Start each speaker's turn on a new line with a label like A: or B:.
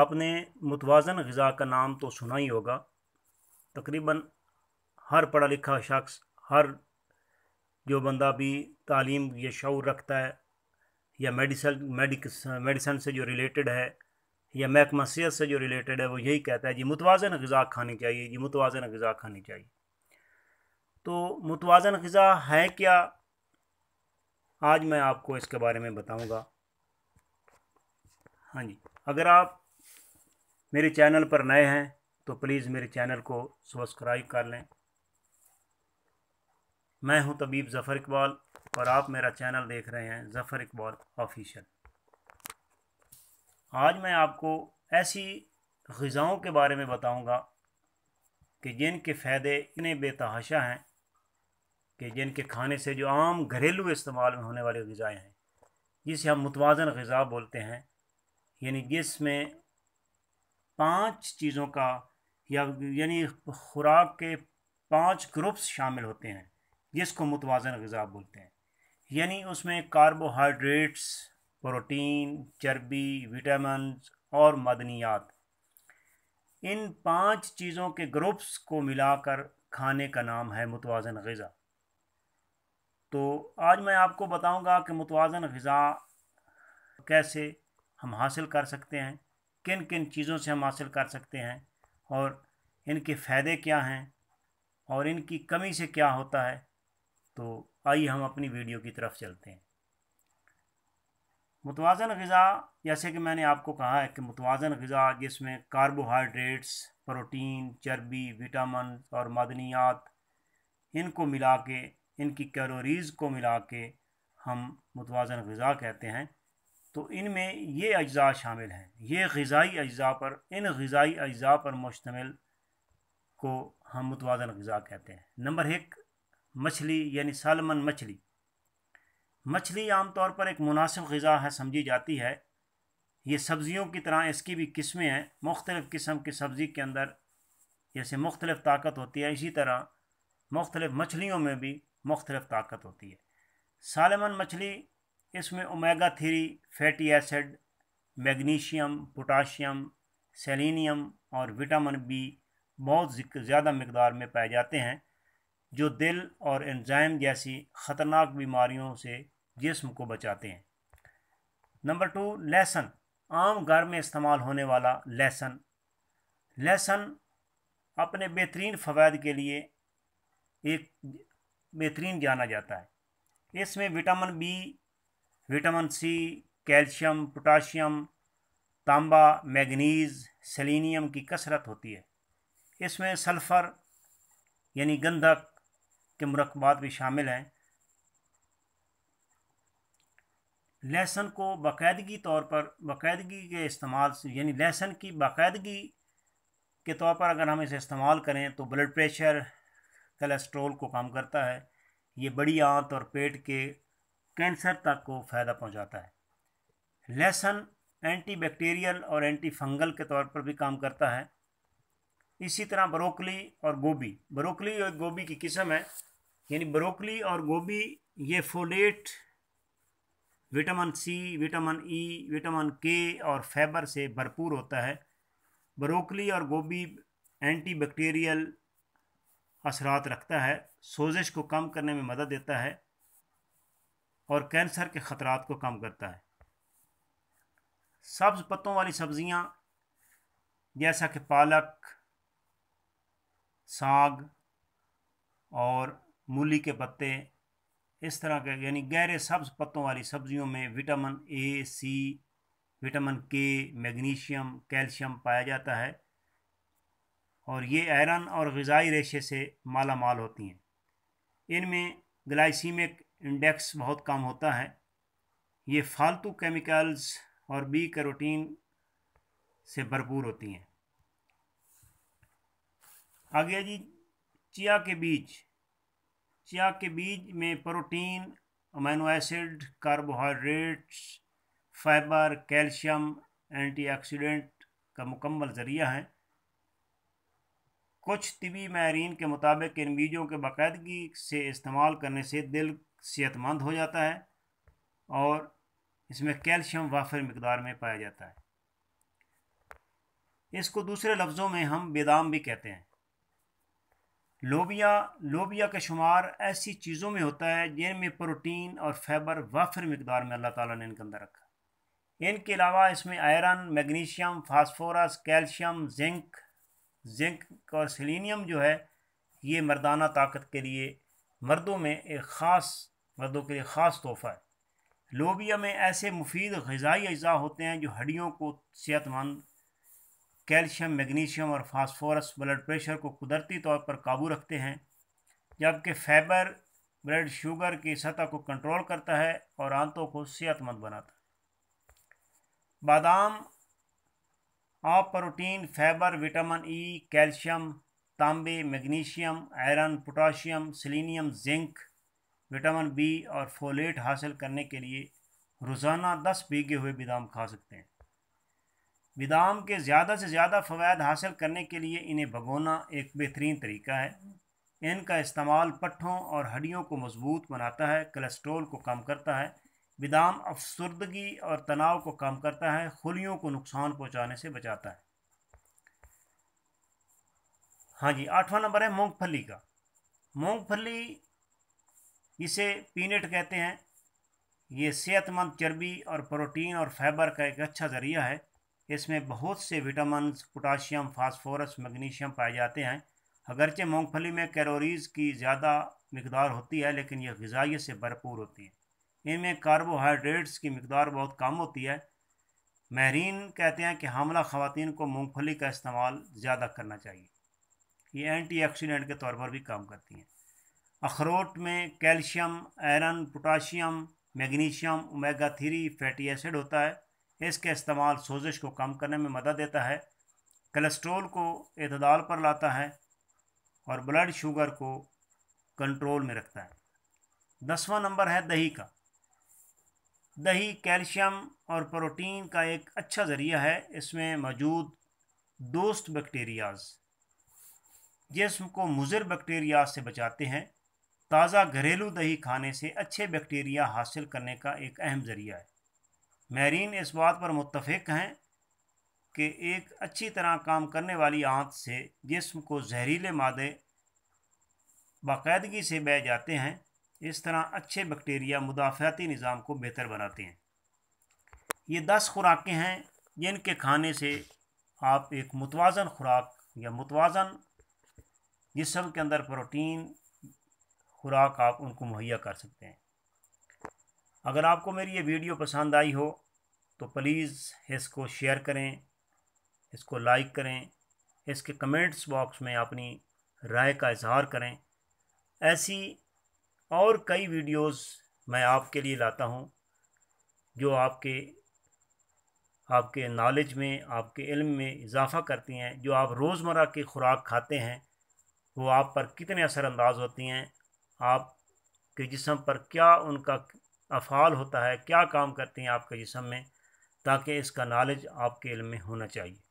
A: आपने मुतवाजन गज़ा का नाम तो सुना ही होगा तकरीबन हर पढ़ा लिखा शख्स हर जो बंदा भी तालीम या शौर रखता है या मेडिसल मेडिक मेडिसन से जो रिलेटेड है या महकमा सेहत से जो रिलेटेड है वो यही कहता है जी मुतवाजन गज़ा खानी चाहिए जी मुतवाजन गज़ा खानी चाहिए तो मुतवाजन गज़ा है क्या आज मैं आपको इसके बारे में बताऊंगा हाँ जी अगर आप मेरे चैनल पर नए हैं तो प्लीज़ मेरे चैनल को सब्सक्राइब कर लें मैं हूं तबीब ज़फ़र इकबाल और आप मेरा चैनल देख रहे हैं ज़फ़र इकबाल ऑफिशियल आज मैं आपको ऐसी गज़ाओं के बारे में बताऊंगा कि जिनके फ़ायदे इतने बेतहाशा हैं कि जिनके खाने से जो आम घरेलू इस्तेमाल में होने वाली गज़ाएँ हैं जिसे हम मुतवाजन गज़ा बोलते हैं यानी जिसमें पांच चीज़ों का या यानी खुराक के पांच ग्रुप्स शामिल होते हैं जिसको मुतवाजन गज़ा बोलते हैं यानी उसमें कार्बोहाइड्रेट्स प्रोटीन चर्बी विटामिन और मदनियात इन पांच चीज़ों के ग्रुप्स को मिलाकर खाने का नाम है मुतवाजन गज़ा तो आज मैं आपको बताऊंगा कि मुतवाजन गज़ा कैसे हम हासिल कर सकते हैं किन किन चीज़ों से हम हासिल कर सकते हैं और इनके फ़ायदे क्या हैं और इनकी कमी से क्या होता है तो आइए हम अपनी वीडियो की तरफ चलते हैं मुतवाजन गज़ा जैसे कि मैंने आपको कहा है कि मुतवाजन गज़ा जिसमें कार्बोहाइड्रेट्स प्रोटीन चर्बी विटामिन और मदनियात इनको मिला के इनकी कैलोरीज़ को मिला के हम मुतवाजन गज़ा कहते हैं तो इनमें ये अज्जा शामिल हैं ये गज़ाई अज्जा पर इन गज़ाई अज्जा पर मुश्तमिल को हम मुतवाजन गज़ा कहते हैं नंबर एक मछली यानी सालमन मछली मछली आमतौर पर एक मुनासिब गज़ा है समझी जाती है ये सब्ज़ियों की तरह इसकी भी किस्में हैं मुख्तलिफ़ किस्म की सब्ज़ी के अंदर जैसे मुख्तलिफ़ ताकत होती है इसी तरह मुख्तलिफ़ मछलियों में भी मुख्तलिफ़ ताकत होती है सालमन मछली इसमें omega three fatty acid magnesium potassium selenium और विटामिन बी बहुत ज़्यादा मकदार में पाए जाते हैं जो दिल और एंजाइम जैसी ख़तरनाक बीमारियों से जिस्म को बचाते हैं नंबर टू लहसन आम घर में इस्तेमाल होने वाला लहसन लहसन अपने बेहतरीन फ़वाद के लिए एक बेहतरीन जाना जाता है इसमें vitamin B vitamin C calcium potassium तांबा मैगनीज़ सेलेनियम की कसरत होती है इसमें सल्फ़र यानी गंधक के मरकबात भी शामिल हैं लहसन को बाकायदगी तौर पर बाकायदगी के इस्तेमाल से यानी लहसन की बाकायदगी के तौर पर अगर हम इसे इस्तेमाल करें तो ब्लड प्रेशर कोलेस्ट्रोल को कम करता है ये बड़ी आंत और पेट के कैंसर तक को फ़ायदा पहुंचाता है लहसुन एंटीबैक्टीरियल और एंटी फंगल के तौर पर भी काम करता है इसी तरह ब्रोकली और गोभी ब्रोकली और गोभी की किस्म है यानी ब्रोकली और गोभी ये folate vitamin C vitamin E vitamin K और फाइबर से भरपूर होता है ब्रोकली और गोभी एंटीबैक्टीरियल असरात रखता है सोजिश को कम करने में मदद देता है और कैंसर के ख़तरात को कम करता है सब्ज़ पत्तों वाली सब्ज़ियाँ जैसा कि पालक साग और मूली के पत्ते इस तरह के यानी गहरे सब्ज़ पत्तों वाली सब्ज़ियों में vitamin A C vitamin K magnesium calcium पाया जाता है और ये आयरन और गज़ाई रेशे से माला माल होती हैं इनमें ग्लाइसीमिक इंडेक्स बहुत कम होता है ये फालतू केमिकल्स और बी करोटीन से भरपूर होती हैं आगे जी चिया के बीज चिया के बीज में protein amino acid carbohydrates fibre calcium antioxidant का मुकम्मल ज़रिया है कुछ तिबी माहरीन के मुताबिक इन बीजों के बाकायदगी से इस्तेमाल करने से दिल सेहतमंद हो जाता है और इसमें कैल्शियम वाफिर मकदार में पाया जाता है इसको दूसरे लफ्ज़ों में हम बेदाम भी कहते हैं लोबिया लोबिया का शुमार ऐसी चीज़ों में होता है जिनमें प्रोटीन और फाइबर वाफिर मकदार में अल्लाह ताला ने इनके अंदर रखा इनके अलावा इसमें iron magnesium phosphorus calcium zinc zinc और सिलीनियम जो है ये मर्दाना ताकत के लिए मर्दों में एक ख़ास मर्दों के लिए ख़ास तोहफ़ा है लोबिया में ऐसे मुफीद गज़ाई अज्जा होते हैं जो हड्डियों को सेहतमंद कैल्शियम मैग्नीशियम और फास्फोरस ब्लड प्रेशर को कुदरती तौर पर काबू रखते हैं जबकि फाइबर ब्लड शुगर की सतह को कंट्रोल करता है और आंतों को सेहतमंद बनाता है बादाम आप protein fibre vitamin E calcium तांबे magnesium iron potassium selenium zinc vitamin B और फोलेट हासिल करने के लिए रोज़ाना दस भीगे हुए बादाम खा सकते हैं बादाम के ज़्यादा से ज़्यादा फ़वाद हासिल करने के लिए इन्हें भगोना एक बेहतरीन तरीका है इनका इस्तेमाल पट्ठों और हड्डियों को मजबूत बनाता है कोलेस्ट्रोल को कम करता है बादाम अफसरदगी और तनाव को कम करता है खुलियों को नुकसान पहुंचाने से बचाता है हाँ जी आठवां नंबर है मूंगफली का मूंगफली इसे पीनट कहते हैं ये सेहतमंद चर्बी और प्रोटीन और फाइबर का एक अच्छा ज़रिया है इसमें बहुत से विटामिन पोटाशियम फास्फोरस मैग्नीशियम पाए जाते हैं अगरचे मूंगफली में कैलोरीज की ज़्यादा मकदार होती है लेकिन यह गजाइय से भरपूर होती है इनमें कार्बोहाइड्रेट्स की मकदार बहुत कम होती है महरीन कहते हैं कि हमला ख़वान को मूँगफली का इस्तेमाल ज़्यादा करना चाहिए ये एंटी के तौर पर भी काम करती हैं अखरोट में calcium iron potassium magnesium omega three fatty acid होता है इसका इस्तेमाल सोजिश को कम करने में मदद देता है कोलेस्ट्रोल को अतदाल पर लाता है और ब्लड शुगर को कंट्रोल में रखता है दसवा नंबर है दही का दही कैल्शियम और प्रोटीन का एक अच्छा ज़रिया है इसमें मौजूद दोस्त बैक्टीरियाज जिसम को मुज़र बैक्टीरिया से बचाते हैं ताज़ा घरेलू दही खाने से अच्छे बैक्टीरिया हासिल करने का एक अहम ज़रिया है महरीन इस बात पर मुतफिक हैं कि एक अच्छी तरह काम करने वाली आंत से जिस्म को जहरीले मादे बाकायदगी से बह जाते हैं इस तरह अच्छे बैक्टीरिया मुदाफ़ती निज़ाम को बेहतर बनाते हैं ये दस खुराकें हैं जिनके खाने से आप एक मुतवाज़न खुराक या मुतवाज़न जिसम के अंदर प्रोटीन खुराक आप उनको मुहैया कर सकते हैं अगर आपको मेरी ये वीडियो पसंद आई हो तो प्लीज़ इसको शेयर करें इसको लाइक करें इसके कमेंट्स बॉक्स में अपनी राय का इजहार करें ऐसी और कई वीडियोस मैं आपके लिए लाता हूं जो आपके आपके नॉलेज में आपके इल्म में इजाफ़ा करती हैं जो आप रोज़मर्रा की खुराक खाते हैं वो आप पर कितने असरानंदाज होती हैं आपके जिसम पर क्या उनका अफ़ाल होता है क्या काम करते हैं आपके जिसम में ताकि इसका नॉलेज आपके इल्म में होना चाहिए